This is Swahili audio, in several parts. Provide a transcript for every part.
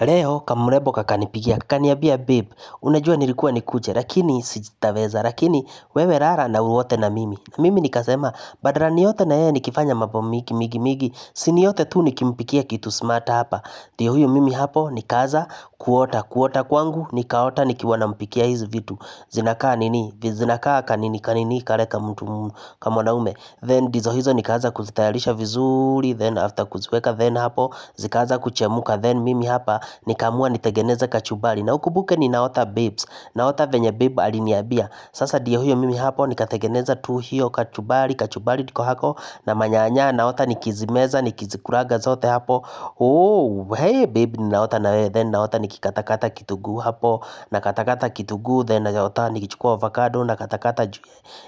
Leo kamrembo kakanipigia, kaniambia babe, unajua nilikuwa nikuja lakini sitaweza, lakini wewe rara na uote na mimi. Na mimi nikasema badala niote na yeye nikifanya mambo mingi mingi mingi, si niote tu nikimpikia kitu smart hapa. Ndio huyo mimi hapo nikaanza kuota, kuota kwangu nikaota nikiwa nampikia hizi vitu. Zinakaa nini? Zinakaa kanini kanini kale ka mtu kama mwanaume. Then ndizo hizo nikaanza kuzitayarisha vizuri, then after kuziweka then hapo zikaanza kuchemuka then mimi hapa nikaamua nitengeneze kachumbari na ukumbuke ninaota babes naota venye babe aliniambia sasa ndio hiyo mimi hapo nikatengeneza tu hiyo kachumbari kachumbari niko hako na manyanya naota nikizimeza nikizikuraga zote hapo oh hey babe ninaota na wewe then naota nikikatakata kitunguu hapo na katakata kitunguu then naota nikichukua avocado na nakatakata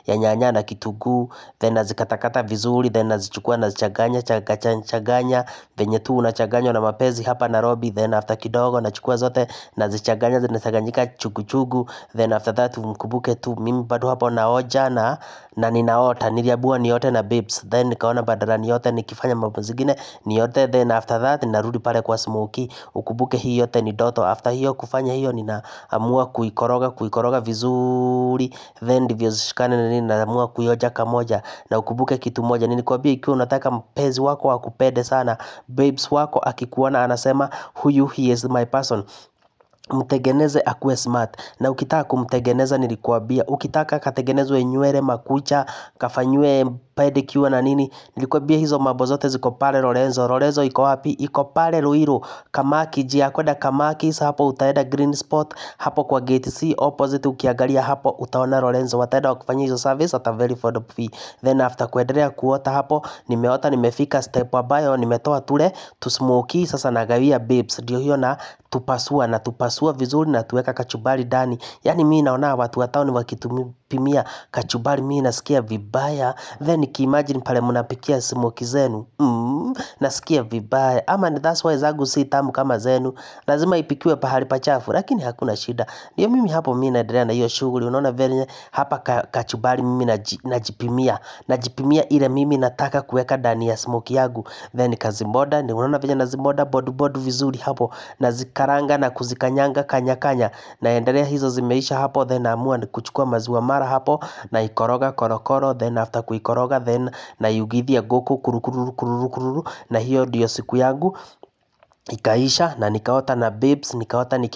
ya nyanya na kitunguu then nazikatakata vizuri then nazichukua nazichanganya changanya changanya venye tu unachanganywa na mapenzi hapa Nairobi then after after kidogo nachukua zote nazichanganya zinachanganyika chuguchugu then after that mkumbuke tu mimi bado hapo naoja na na ninaota niliabua niote na babes then nikaona badala niote nikifanya mambo zingine niote then after that narudi pale kwa smoki ukumbuke hii yote ni doto after hiyo kufanya hiyo ninaamua kuikoroga kuikoroga vizuri then ndivyo zishikane na nini naamua kuioja kamoja na ukumbuke kitu moja nilikwambia ikiwa unataka mpenzi wako akupende sana babes wako akikuona anasema huyu he is my person mtengeneze akuwe smart na ukitaka kumtengeneza nilikuambia ukitaka katengenezwe nywele makucha kafanywe pedi kiwe na nini. Nilikwambia hizo mambo zote ziko pale Lorenzo. Lorenzo iko wapi? Iko pale Ruiru, Kamaki. jia kwenda Kamaki hapo utaenda Green Spot hapo kwa gate C opposite, ukiangalia hapo utaona Lorenzo, wataenda wakufanyia hizo service at a very affordable fee. Then after kuendelea kuota hapo, nimeota nimefika step ambayo nimetoa tule to smoke, sasa nagawia babes, ndio hiyo na tupasua na tupasua vizuri na tuweka kachumbari ndani. Yani mimi naona watu wa town wakitumia pimia kachumbari, mimi nasikia vibaya then nikiimagine pale mnapikia smoke zenu mm, nasikia vibaya ama that's why zangu si tamu kama zenu lazima ipikiwe pahali pachafu lakini hakuna shida ndio mimi hapo mimi naendelea na hiyo shughuli unaona vile hapa ka, kachubari mimi najipimia najipimia ile mimi nataka kuweka ndani ya smoke yangu then kazimboda ni unaona vile nazimboda bodu bodu vizuri hapo nazikaranga na kuzikanyanga kanyakanya naendelea hizo zimeisha hapo then naamua kuchukua maziwa mara hapo na ikoroga korokoro then after kuikoroga naoga then naiugithia ngũkũ kurukuru kururu kururu na hiyo ndiyo siku yangu ikaisha na nikaota na babes nikaota niki